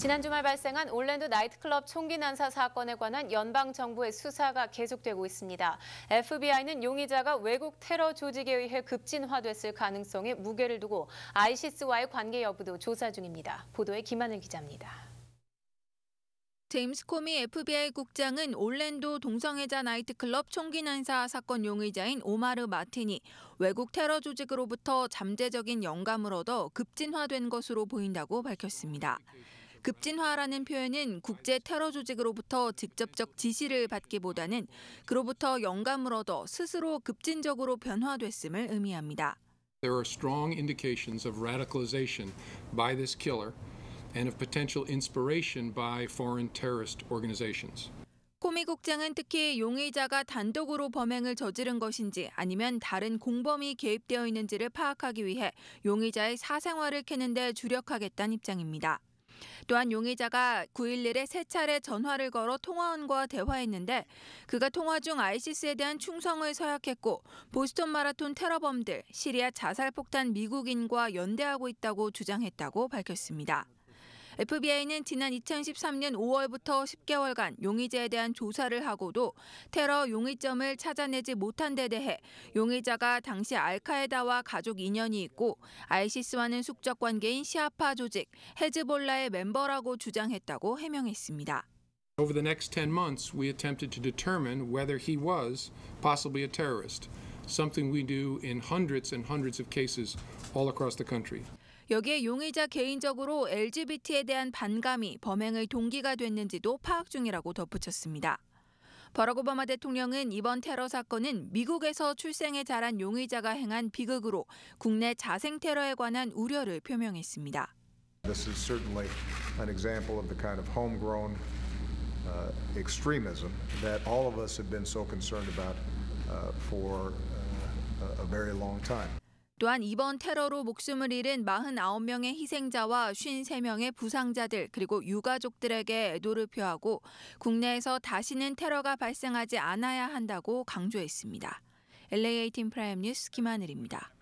지난 주말 발생한 올랜드 나이트클럽 총기 난사 사건에 관한 연방 정부의 수사가 계속되고 있습니다. FBI는 용의자가 외국 테러 조직에 의해 급진화됐을 가능성에 무게를 두고 아이시스와의 관계 여부도 조사 중입니다. 보도에 김하늘 기자입니다. 제임스 코미 FBI 국장은 올랜도 동성애자 나이트클럽 총기 난사 사건 용의자인 오마르 마틴이 외국 테러 조직으로부터 잠재적인 영감을 얻어 급진화된 것으로 보인다고 밝혔습니다. 급진화라는 표현은 국제 테러 조직으로부터 직접적 지시를 받기보다는 그로부터 영감을 얻어 스스로 급진적으로 변화됐음을 의미합니다. There are strong indications of radicalization by this killer and of potential inspiration by foreign terrorist organizations. 코미 국장은 특히 용의자가 단독으로 범행을 저지른 것인지 아니면 다른 공범이 개입되어 있는지를 파악하기 위해 용의자의 사생활을 캐는 데 주력하겠다는 입장입니다. 또한 용의자가 911에 세 차례 전화를 걸어 통화원과 대화했는데 그가 통화 중 아이시스에 대한 충성을 서약했고 보스턴 마라톤 테러범들, 시리아 자살폭탄 미국인과 연대하고 있다고 주장했다고 밝혔습니다. FBI는 지난 2013년 5월부터 10개월간 용의자에 대한 조사를 하고도 테러 용의점을 찾아내지 못한 데 대해 용의자가 당시 알카에다와 가족 인연이 있고 아이시스와는 숙적 관계인 시아파 조직 헤즈볼라의 멤버라고 주장했다고 해명했습니다. Over the next 10 months, we attempted to determine whether he was possibly a terrorist, something we do in hundreds and hundreds of cases all across the country. 여기에 용의자 개인적으로 LGBT에 대한 반감이 범행의 동기가 됐는지도 파악 중이라고 덧붙였습니다. 버락 오바마 대통령은 이번 테러 사건은 미국에서 출생해 자란 용의자가 행한 비극으로 국내 자생 테러에 관한 우려를 표명했습니다. This is certainly an example of the kind of homegrown uh, extremism that all of us have been so concerned about uh, for uh, a very long time. 또한 이번 테러로 목숨을 잃은 49명의 희생자와 53명의 부상자들 그리고 유가족들에게 애도를 표하고 국내에서 다시는 테러가 발생하지 않아야 한다고 강조했습니다. l a 팀 프라임 뉴스 김하늘입니다.